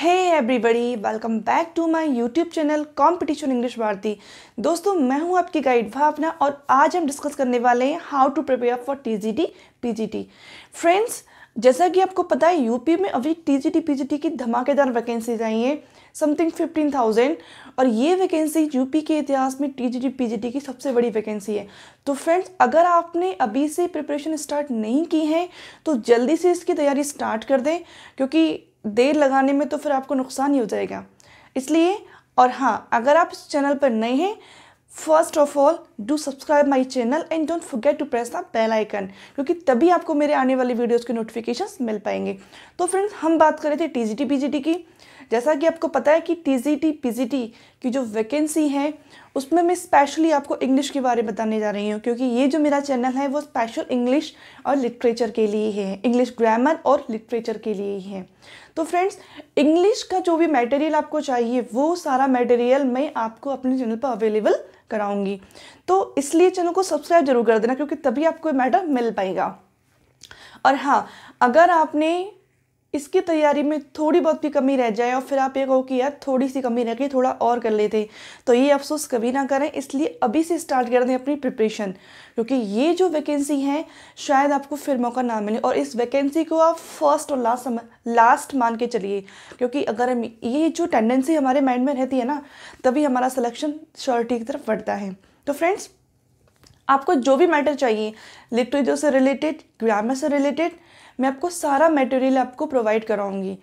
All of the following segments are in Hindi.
hey everybody welcome back to my YouTube channel competition English Bharti दोस्तों मैं हूं आपकी गाइड भावना और आज हम डिस्कस करने वाले हैं how to prepare for TGT PGT friends जैसा कि आपको पता है यूपी में अभी टीजीटी पीजीटी की धमाकेदार वैकेंसीज आई हैं समथिंग फिफ्टीन थाउजेंड और ये वैकेंसी यूपी के इतिहास में टीजीटी पीजीटी की सबसे बड़ी वैकेंसी है तो फ्रेंड्स अगर आपने अभी से प्रिपरेशन स्टार्ट नहीं की है तो जल्दी से इसकी तैयारी स्टार्ट कर दें क्योंकि देर लगाने में तो फिर आपको नुकसान ही हो जाएगा इसलिए और हाँ अगर आप इस चैनल पर नए हैं first of all do subscribe my channel and don't forget to press the bell icon क्योंकि तभी आपको मेरे आने वाले वीडियोस के नोटिफिकेशंस मिल पाएंगे तो फ्रेंड्स हम बात कर रहे थे T G T P G T की जैसा कि आपको पता है कि टीजीटी पीजीटी की जो वैकेंसी है उसमें मैं स्पेशली आपको इंग्लिश के बारे में बताने जा रही हूँ क्योंकि ये जो मेरा चैनल है वो स्पेशल इंग्लिश और लिटरेचर के लिए है इंग्लिश ग्रामर और लिटरेचर के लिए ही है तो फ्रेंड्स इंग्लिश का जो भी मटेरियल आपको चाहिए वो सारा मटेरियल मैं आपको अपने चैनल पर अवेलेबल कराऊंगी तो इसलिए चैनल को सब्सक्राइब जरूर कर देना क्योंकि तभी आपको ये मैटर मिल पाएगा और हाँ अगर आपने इसकी तैयारी में थोड़ी बहुत भी कमी रह जाए और फिर आप ये कहो कि यार थोड़ी सी कमी रह गई थोड़ा और कर लेते तो ये अफसोस कभी ना करें इसलिए अभी से स्टार्ट कर दें अपनी प्रिपरेशन क्योंकि ये जो वैकेंसी है शायद आपको फिर मौका ना मिले और इस वैकेंसी को आप फर्स्ट और लास्ट लास्ट मान के चलिए क्योंकि अगर ये जो टेंडेंसी हमारे माइंड में रहती है ना तभी हमारा सलेक्शन श्योरिटी की तरफ बढ़ता है तो फ्रेंड्स आपको जो भी मैटर चाहिए लिटरेचर से रिलेटेड ग्रामर से रिलेटेड मैं आपको सारा मटेरियल आपको प्रोवाइड कराऊंगी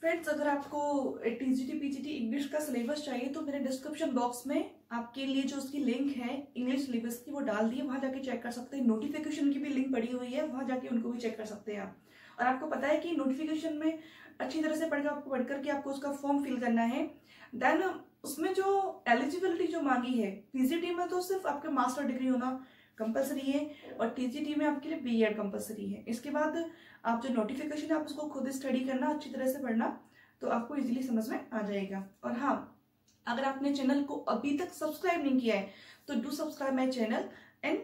फ्रेंड्स अगर आपको T G T P G T English का सिलेबस चाहिए तो मेरे डिस्क्रिप्शन बॉक्स में आपके लिए जो उसकी लिंक है इंग्लिश सिलेबस की वो डाल दी है वहाँ जाके चेक कर सकते हैं नोटिफिकेशन की भी लिंक पड़ी हुई है वहाँ जाके उनको भी चेक कर सकते हैं आप और आपको पता है कि नोटिफिकेशन में अच्छी तरह से पढ़कर आपको पढ़ करके आपको उसका फॉर्म फिल करना है देन उसमें जो एलिजिबिलिटी जो मांगी है पीजीटी में तो सिर्फ आपके मास्टर डिग्री होना कंपलसरी है और टीजीटी में आपके लिए बीएड कंपलसरी है इसके बाद आप जो नोटिफिकेशन है आप उसको खुद स्टडी करना अच्छी तरह से पढ़ना तो आपको इजीली समझ में आ जाएगा और हाँ अगर आपने चैनल को अभी तक सब्सक्राइब नहीं किया है तो do subscribe my channel and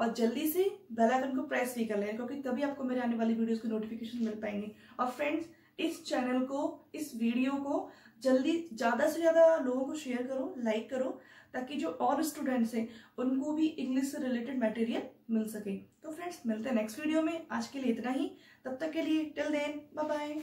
और जल्दी से बेल आइकन को प्रेस भी कर लें क्योंकि तभी आपको मेरे आने वाली वीडियोस की नोटिफिकेशन मिल पाएंगे और फ्रेंड्स इस चैनल को इस वीडियो को जल्दी ज़्यादा से ज़्यादा लोगों को शेयर करो लाइक करो ताकि जो और स्टूडेंट्स हैं उनको भी इंग्लिश से रिलेटेड मटेरियल मिल सके तो फ्रेंड्स मिलते हैं नेक्स्ट वीडियो में आज के लिए इतना ही तब तक के लिए टिल देन बाय बाय